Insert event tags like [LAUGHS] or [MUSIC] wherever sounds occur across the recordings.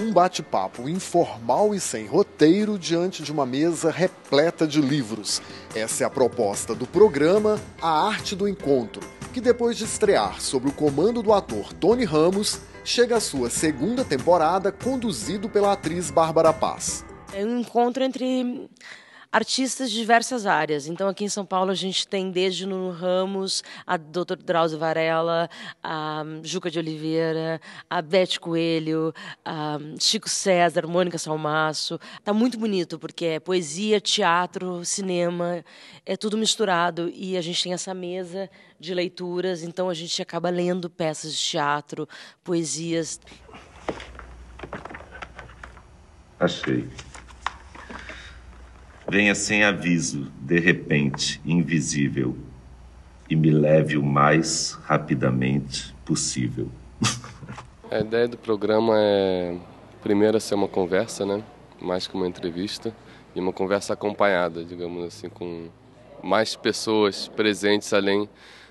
Um bate-papo informal e sem roteiro diante de uma mesa repleta de livros. Essa é a proposta do programa A Arte do Encontro, que depois de estrear sob o comando do ator Tony Ramos, chega à sua segunda temporada conduzido pela atriz Bárbara Paz. É um encontro entre artistas de diversas áreas. Então, aqui em São Paulo, a gente tem desde Nuno Ramos, a Dr. Drauzio Varela, a Juca de Oliveira, a Beth Coelho, a Chico César, Mônica Salmaço. Está muito bonito, porque é poesia, teatro, cinema, é tudo misturado. E a gente tem essa mesa de leituras, então a gente acaba lendo peças de teatro, poesias. Achei venha sem aviso, de repente, invisível, e me leve o mais rapidamente possível. A ideia do programa é, primeiro, ser uma conversa, né? mais que uma entrevista, e uma conversa acompanhada, digamos assim, com mais pessoas presentes além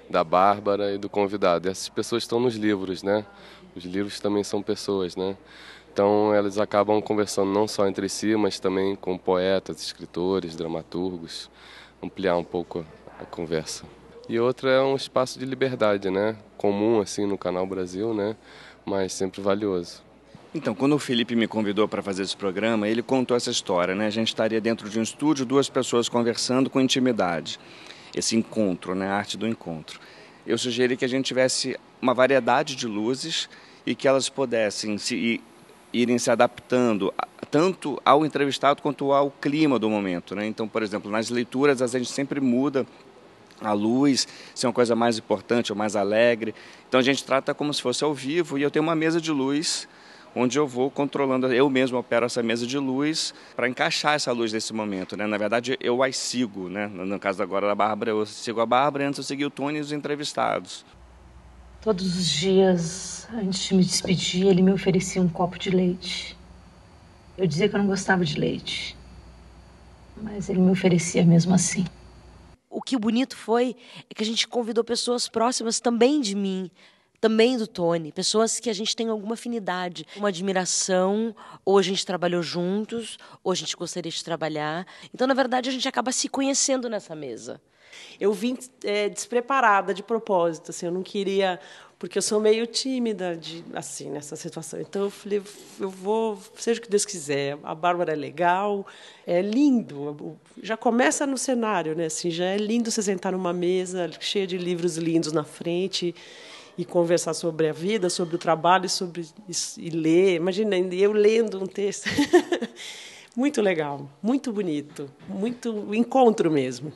da Bárbara e do convidado. E essas pessoas estão nos livros, né? Os livros também são pessoas, né? Então elas acabam conversando não só entre si, mas também com poetas, escritores, dramaturgos, ampliar um pouco a conversa. E outra é um espaço de liberdade, né? Comum assim no canal Brasil, né? Mas sempre valioso. Então, quando o Felipe me convidou para fazer esse programa, ele contou essa história, né? A gente estaria dentro de um estúdio, duas pessoas conversando com intimidade. Esse encontro, né? A arte do encontro. Eu sugeri que a gente tivesse uma variedade de luzes e que elas pudessem se irem se adaptando tanto ao entrevistado quanto ao clima do momento. Né? Então, por exemplo, nas leituras a gente sempre muda a luz, se é uma coisa mais importante ou mais alegre. Então a gente trata como se fosse ao vivo e eu tenho uma mesa de luz onde eu vou controlando, eu mesmo opero essa mesa de luz para encaixar essa luz nesse momento. Né? Na verdade, eu as sigo, né? no caso agora da Bárbara, eu sigo a Bárbara, antes eu segui o Tony e os entrevistados. Todos os dias, antes de me despedir, ele me oferecia um copo de leite. Eu dizia que eu não gostava de leite, mas ele me oferecia mesmo assim. O que bonito foi é que a gente convidou pessoas próximas também de mim, também do Tony, pessoas que a gente tem alguma afinidade, uma admiração, ou a gente trabalhou juntos, ou a gente gostaria de trabalhar. Então, na verdade, a gente acaba se conhecendo nessa mesa. Eu vim é, despreparada de propósito, assim, eu não queria porque eu sou meio tímida de assim nessa situação. Então eu falei, eu vou, seja o que Deus quiser. A Bárbara é legal, é lindo. Já começa no cenário, né? Assim, já é lindo você sentar numa mesa cheia de livros lindos na frente e conversar sobre a vida, sobre o trabalho, sobre e ler. Imagina, eu lendo um texto. [LAUGHS] muito legal, muito bonito, muito encontro mesmo.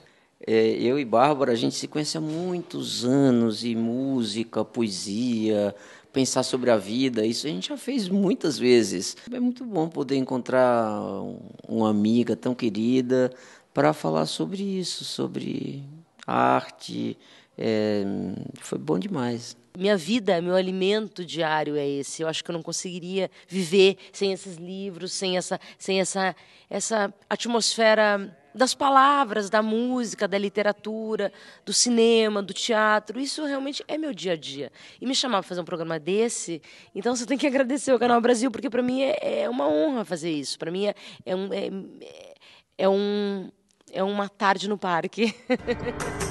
É, eu e Bárbara, a gente se conhece há muitos anos e música, poesia, pensar sobre a vida, isso a gente já fez muitas vezes. É muito bom poder encontrar uma amiga tão querida para falar sobre isso, sobre arte. É, foi bom demais. Minha vida, meu alimento diário é esse. Eu acho que eu não conseguiria viver sem esses livros, sem essa, sem essa, essa atmosfera das palavras, da música, da literatura, do cinema, do teatro. Isso realmente é meu dia a dia. E me chamar para fazer um programa desse, então você tem que [LAUGHS] agradecer ao Canal Brasil, porque para mim é, é, uma honra fazer isso. Para mim é, é, um, é, é, um, é uma tarde no parque. [LAUGHS]